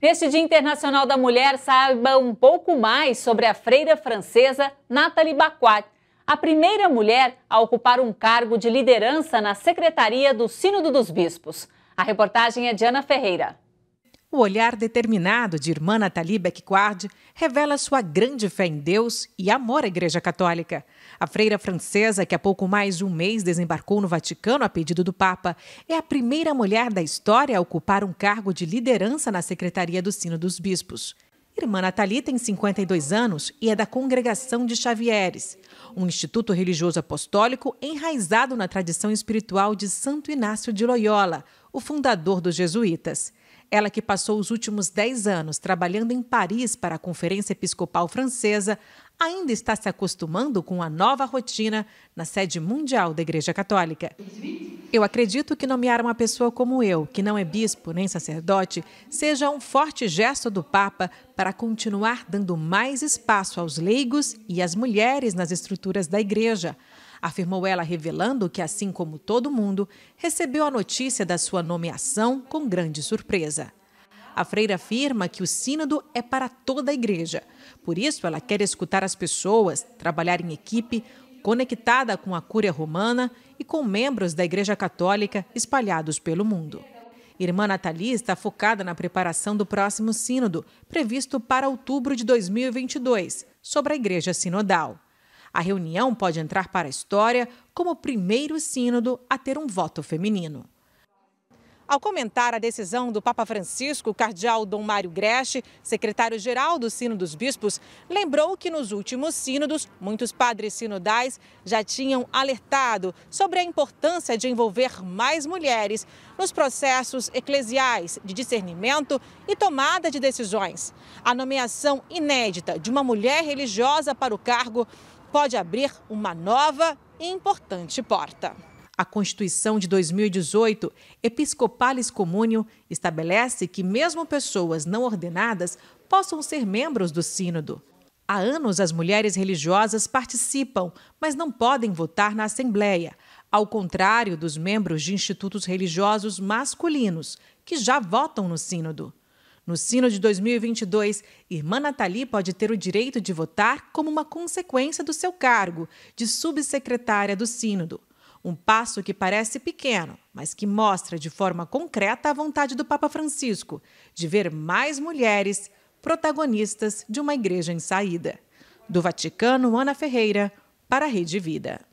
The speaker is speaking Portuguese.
Neste Dia Internacional da Mulher, saiba um pouco mais sobre a freira francesa Nathalie Baquat, a primeira mulher a ocupar um cargo de liderança na Secretaria do Sínodo dos Bispos. A reportagem é de Ana Ferreira. O olhar determinado de irmã Nathalie Beckquard revela sua grande fé em Deus e amor à Igreja Católica. A freira francesa, que há pouco mais de um mês desembarcou no Vaticano a pedido do Papa, é a primeira mulher da história a ocupar um cargo de liderança na Secretaria do Sino dos Bispos. Irmã Nathalie tem 52 anos e é da Congregação de Xavieres, um instituto religioso apostólico enraizado na tradição espiritual de Santo Inácio de Loyola, o fundador dos jesuítas. Ela que passou os últimos 10 anos trabalhando em Paris para a Conferência Episcopal Francesa, ainda está se acostumando com a nova rotina na sede mundial da Igreja Católica. Eu acredito que nomear uma pessoa como eu, que não é bispo nem sacerdote, seja um forte gesto do Papa para continuar dando mais espaço aos leigos e às mulheres nas estruturas da Igreja afirmou ela, revelando que, assim como todo mundo, recebeu a notícia da sua nomeação com grande surpresa. A freira afirma que o Sínodo é para toda a igreja. Por isso, ela quer escutar as pessoas, trabalhar em equipe, conectada com a Cúria Romana e com membros da Igreja Católica espalhados pelo mundo. Irmã Nathalie está focada na preparação do próximo Sínodo, previsto para outubro de 2022, sobre a Igreja Sinodal. A reunião pode entrar para a história como o primeiro sínodo a ter um voto feminino. Ao comentar a decisão do Papa Francisco, o cardeal Dom Mário Greche, secretário-geral do Sino dos Bispos, lembrou que nos últimos sínodos, muitos padres sinodais já tinham alertado sobre a importância de envolver mais mulheres nos processos eclesiais de discernimento e tomada de decisões. A nomeação inédita de uma mulher religiosa para o cargo pode abrir uma nova e importante porta. A Constituição de 2018, Episcopalis Comunio estabelece que mesmo pessoas não ordenadas possam ser membros do sínodo. Há anos as mulheres religiosas participam, mas não podem votar na Assembleia, ao contrário dos membros de institutos religiosos masculinos, que já votam no sínodo. No sino de 2022, irmã Nathalie pode ter o direito de votar como uma consequência do seu cargo de subsecretária do Sínodo. Um passo que parece pequeno, mas que mostra de forma concreta a vontade do Papa Francisco de ver mais mulheres protagonistas de uma igreja em saída. Do Vaticano, Ana Ferreira, para a Rede Vida.